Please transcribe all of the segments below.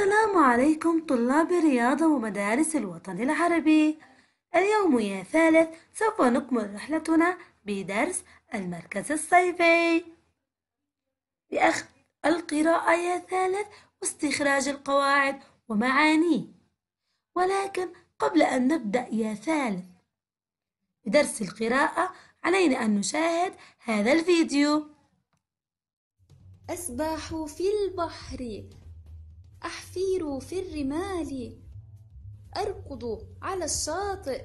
السلام عليكم طلاب الرياضة ومدارس الوطن العربي اليوم يا ثالث سوف نكمل رحلتنا بدرس المركز الصيفي بأخذ القراءة يا ثالث واستخراج القواعد ومعاني ولكن قبل أن نبدأ يا ثالث بدرس القراءة علينا أن نشاهد هذا الفيديو أسبح في البحر أخفير في الرمال أركض على الشاطئ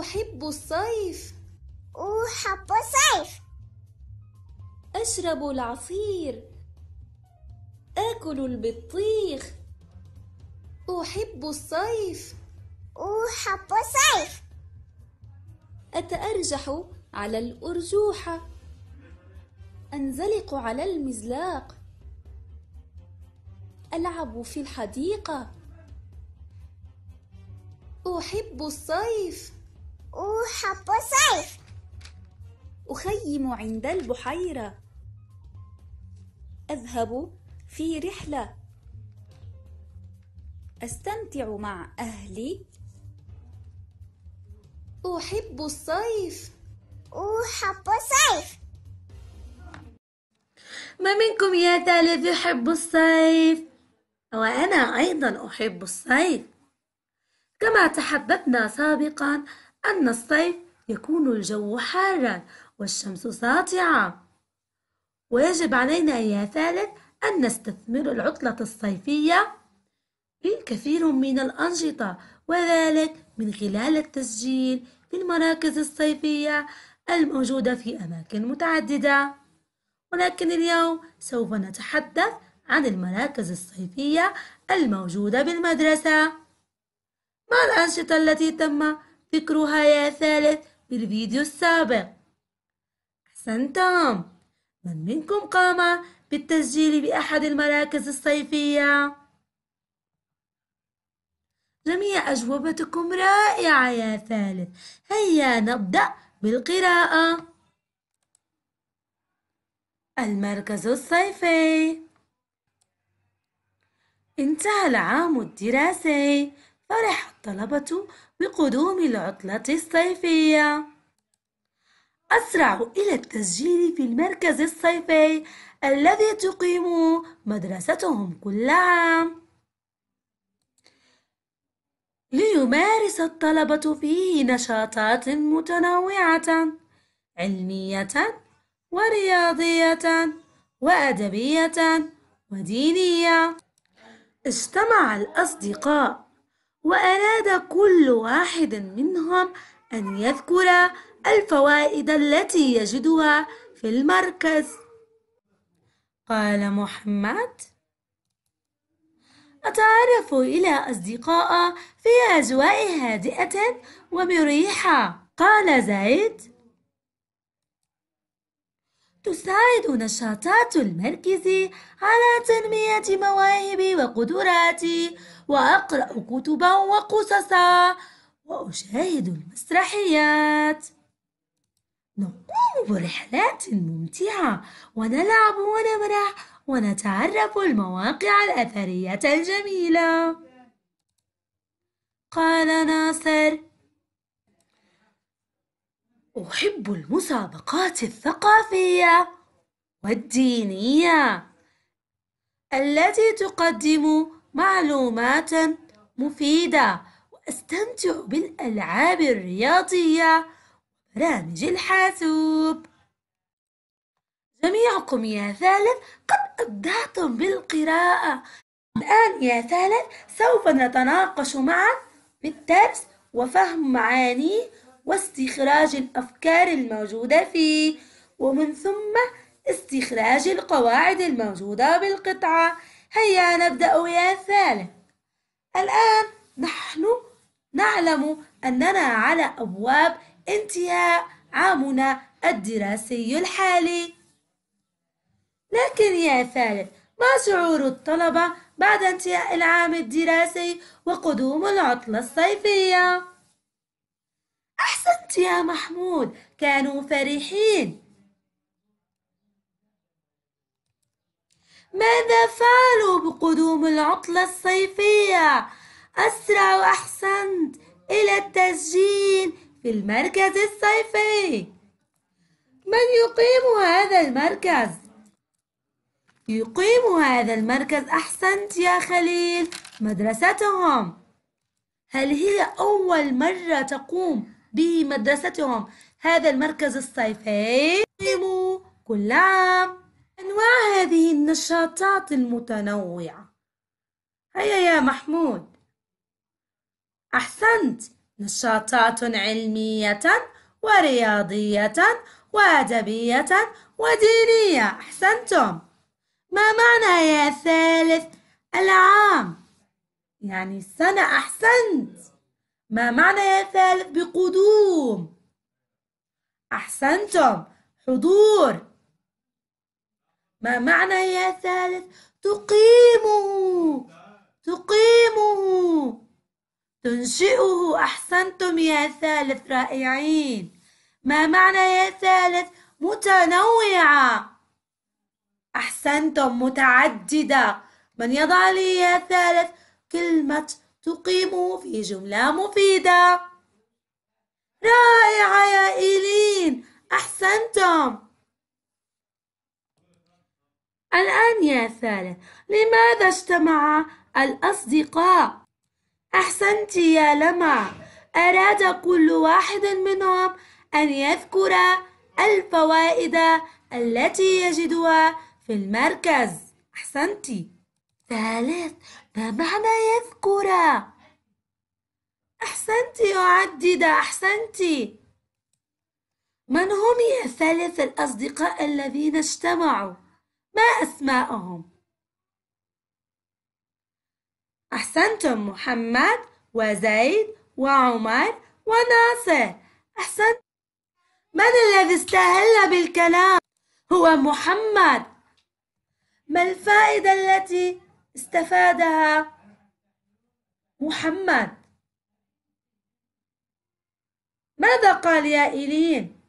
أحب الصيف أحب الصيف أشرب العصير آكل البطيخ أحب الصيف أحب الصيف أتأرجح على الأرجوحة أنزلق على المزلاق ألعب في الحديقة أحب الصيف أحب الصيف أخيم عند البحيرة أذهب في رحلة أستمتع مع أهلي أحب الصيف أحب الصيف ما منكم يا ثالث يحب الصيف وأنا أيضا أحب الصيف كما تحدثنا سابقا أن الصيف يكون الجو حارا والشمس ساطعة ويجب علينا يا ثالث أن نستثمر العطلة الصيفية في كثير من الأنشطة وذلك من خلال التسجيل في المراكز الصيفية الموجودة في أماكن متعددة ولكن اليوم سوف نتحدث عن المراكز الصيفية الموجودة بالمدرسة ما الأنشطة التي تم ذكرها يا ثالث في الفيديو السابق؟ أحسنتم من منكم قام بالتسجيل بأحد المراكز الصيفية؟ جميع أجوبتكم رائعة يا ثالث هيا نبدأ بالقراءة المركز الصيفي انتهى العام الدراسي فرح الطلبة بقدوم العطلة الصيفية أسرعوا إلى التسجيل في المركز الصيفي الذي تقيم مدرستهم كل عام ليمارس الطلبة فيه نشاطات متنوعة علمية ورياضية وأدبية ودينية اجتمع الأصدقاء وأراد كل واحد منهم أن يذكر الفوائد التي يجدها في المركز قال محمد أتعرف إلى أصدقاء في أجواء هادئة ومريحة قال زيد تساعد نشاطات المركز على تنمية مواهبي وقدراتي وأقرأ كتبا وقصصا وأشاهد المسرحيات نقوم برحلات ممتعة ونلعب ونمرح ونتعرف المواقع الأثرية الجميلة قال ناصر أحب المسابقات الثقافية والدينية التي تقدم معلومات مفيدة وأستمتع بالألعاب الرياضية وبرامج الحاسوب جميعكم يا ثالث قد أبدعتم بالقراءة الآن يا ثالث سوف نتناقش معا في الدرس وفهم معانيه واستخراج الأفكار الموجودة فيه ومن ثم استخراج القواعد الموجودة بالقطعة هيا نبدأ يا ثالث الآن نحن نعلم أننا على أبواب انتهاء عامنا الدراسي الحالي لكن يا ثالث ما شعور الطلبة بعد انتهاء العام الدراسي وقدوم العطلة الصيفية؟ أحسنت يا محمود كانوا فرحين ماذا فعلوا بقدوم العطلة الصيفية؟ أسرع وأحسنت إلى التسجيل في المركز الصيفي من يقيم هذا المركز؟ يقيم هذا المركز أحسنت يا خليل مدرستهم هل هي أول مرة تقوم بمدرستهم هذا المركز الصيفي كل عام أنواع هذه النشاطات المتنوعة هيا يا محمود أحسنت نشاطات علمية ورياضية وأدبية ودينية أحسنتم ما معنى يا ثالث العام يعني السنة أحسنت ما معنى يا ثالث بقدوم أحسنتم حضور ما معنى يا ثالث تقيمه تقيمه تنشئه أحسنتم يا ثالث رائعين ما معنى يا ثالث متنوعة أحسنتم متعددة من يضع لي يا ثالث كلمة تقيم في جملة مفيدة رائعة يا إيلين أحسنتم الآن يا ثالث لماذا اجتمع الأصدقاء؟ أحسنت يا لمع أراد كل واحد منهم أن يذكر الفوائد التي يجدها في المركز أحسنت ثالث ما معنى يذكر أحسنت أعدد أحسنت من هم يا ثالث الأصدقاء الذين اجتمعوا ما أسماءهم أحسنتم محمد وزيد وعمر وناصر أحسنت من الذي استهل بالكلام هو محمد ما الفائدة التي استفادها محمد ماذا قال يا إيلين؟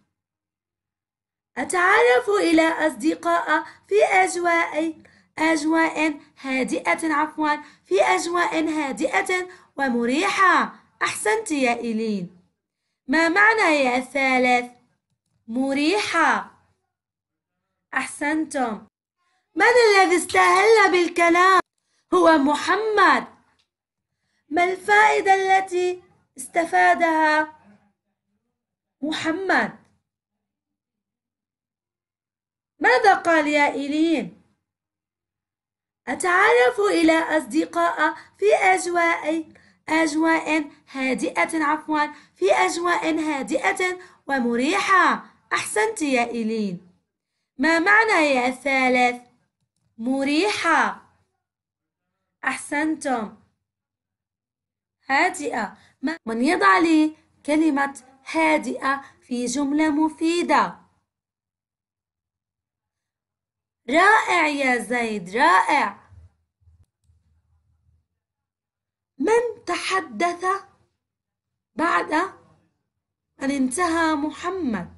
أتعرف إلى أصدقاء في أجواء أجواء هادئة عفوا في أجواء هادئة ومريحة أحسنت يا إيلين ما معنى يا الثالث؟ مريحة أحسنتم من الذي استهل بالكلام؟ هو محمد ما الفائدة التي استفادها محمد ماذا قال يا إيلين أتعرف إلى أصدقاء في أجواء أجواء هادئة عفوا في أجواء هادئة ومريحة أحسنت يا إيلين ما معنى يا الثالث مريحة أحسنتم هادئة من يضع لي كلمة هادئة في جملة مفيدة رائع يا زيد رائع من تحدث بعد أن انتهى محمد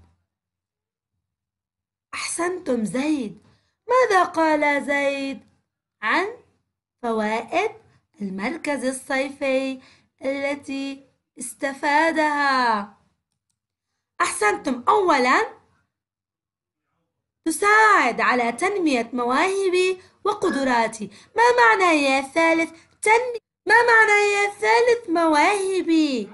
أحسنتم زيد ماذا قال زيد عن فوائد المركز الصيفي التي استفادها أحسنتم أولا تساعد على تنمية مواهبي وقدراتي ما معنى يا ثالث تنمية ما معنى يا ثالث مواهبي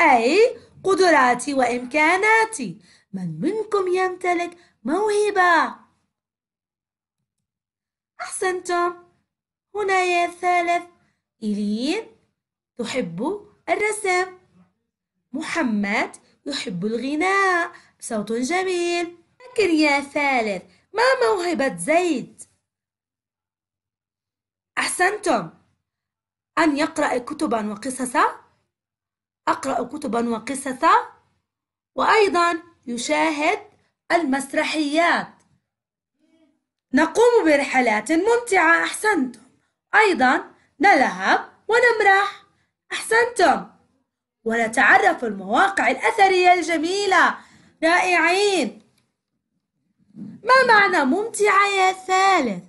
أي قدراتي وإمكاناتي من منكم يمتلك موهبة أحسنتم هنا يا ثالث إيلين تحب الرسم محمد يحب الغناء بصوت جميل يا ثالث ما موهبة زيد؟ أحسنتم أن يقرأ كتبا وقصصا أقرأ كتبا وقصصا وأيضا يشاهد المسرحيات نقوم برحلات ممتعة أحسنتم أيضا نلعب ونمرح أحسنتم ونتعرف المواقع الأثرية الجميلة رائعين ما معنى ممتعة يا ثالث؟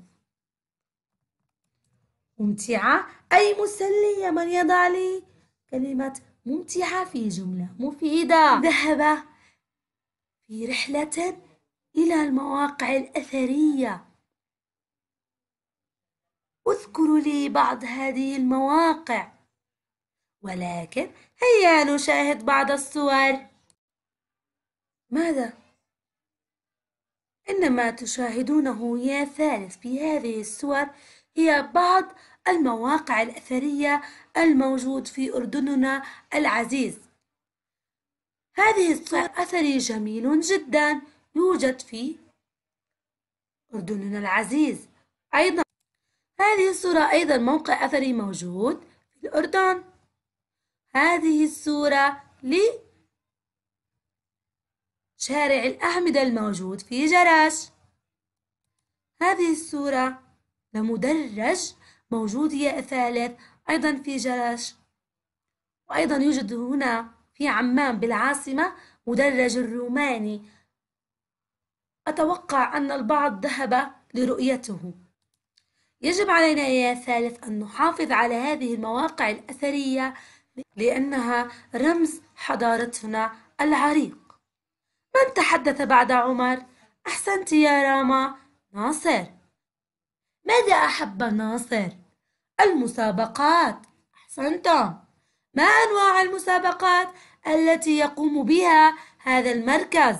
ممتعة أي مسلية من يضع لي كلمة ممتعة في جملة مفيدة ذهب في رحلة إلى المواقع الأثرية اذكر لي بعض هذه المواقع ولكن هيا نشاهد بعض الصور ماذا؟ إن ما تشاهدونه يا ثالث في هذه الصور هي بعض المواقع الأثرية الموجود في أردننا العزيز هذه الصور أثري جميل جدا يوجد في أردننا العزيز أيضا هذه الصورة أيضا موقع أثري موجود في الأردن هذه الصورة لشارع الأحمد الموجود في جراش هذه الصورة لمدرج موجود هي الثالث أيضا في جراش وأيضا يوجد هنا في عمان بالعاصمة مدرج الروماني أتوقع أن البعض ذهب لرؤيته يجب علينا يا ثالث أن نحافظ على هذه المواقع الأثرية لأنها رمز حضارتنا العريق من تحدث بعد عمر؟ أحسنت يا راما ناصر ماذا أحب ناصر؟ المسابقات أحسنتم ما أنواع المسابقات التي يقوم بها هذا المركز؟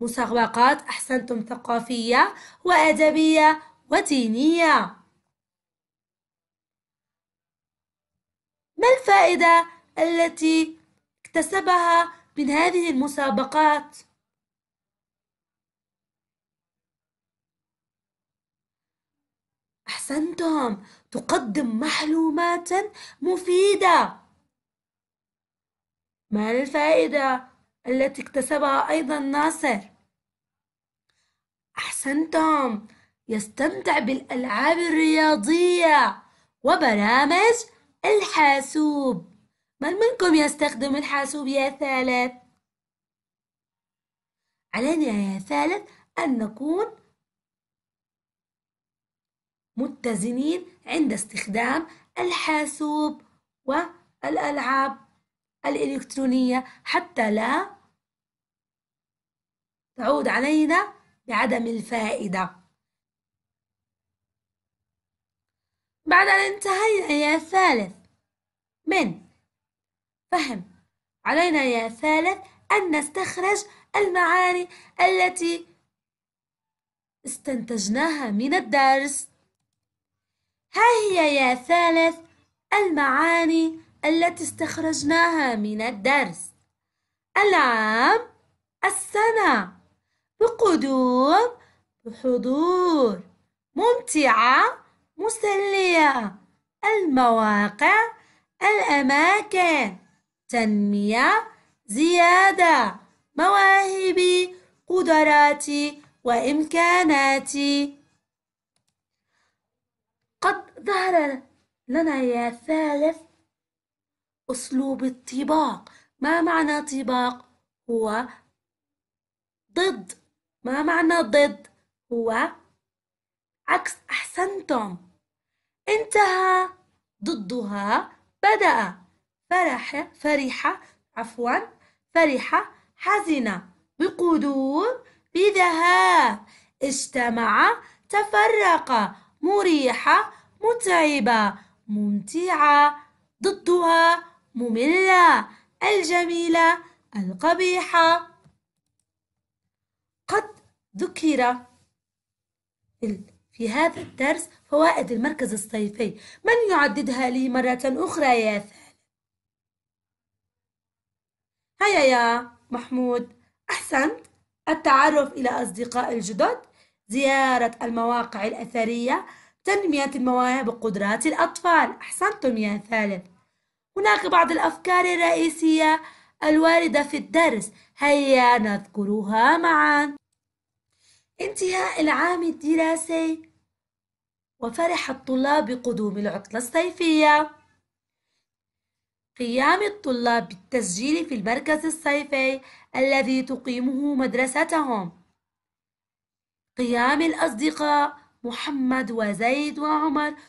مسابقات أحسنتم ثقافية وأدبية ودينية ما الفائدة التي اكتسبها من هذه المسابقات؟ أحسنتم تقدم معلومات مفيدة ما الفائدة التي اكتسبها أيضا ناصر؟ أحسنتم يستمتع بالألعاب الرياضية وبرامج الحاسوب من منكم يستخدم الحاسوب يا ثالث؟ علينا يا ثالث أن نكون متزنين عند استخدام الحاسوب والألعاب الإلكترونية حتى لا تعود علينا بعدم الفائدة بعد أن انتهينا يا ثالث من فهم علينا يا ثالث أن نستخرج المعاني التي استنتجناها من الدرس ها هي يا ثالث المعاني التي استخرجناها من الدرس العام السنة بقدوم بحضور ممتعة مسلية المواقع الأماكن تنمية زيادة مواهبي قدراتي وإمكاناتي قد ظهر لنا يا ثالث أسلوب الطباق ما معنى طباق هو ضد ما معنى ضد هو عكس أحسنتم انتهى ضدها بدأ فرح فرح عفوا فرح حزن بقدوم بذهاب اجتمع تفرق مريحة متعبة ممتعة ضدها مملة الجميلة القبيحة قد ذكر في هذا الدرس فوائد المركز الصيفي من يعددها لي مرة أخرى يا ثالث هيا يا محمود أحسنت التعرف إلى أصدقاء الجدد زيارة المواقع الأثرية تنمية المواهب وقدرات الأطفال أحسنتم يا ثالث هناك بعض الأفكار الرئيسية الواردة في الدرس هيا نذكرها معا انتهاء العام الدراسي وفرح الطلاب بقدوم العطلة الصيفية قيام الطلاب بالتسجيل في المركز الصيفي الذي تقيمه مدرستهم قيام الأصدقاء محمد وزيد وعمر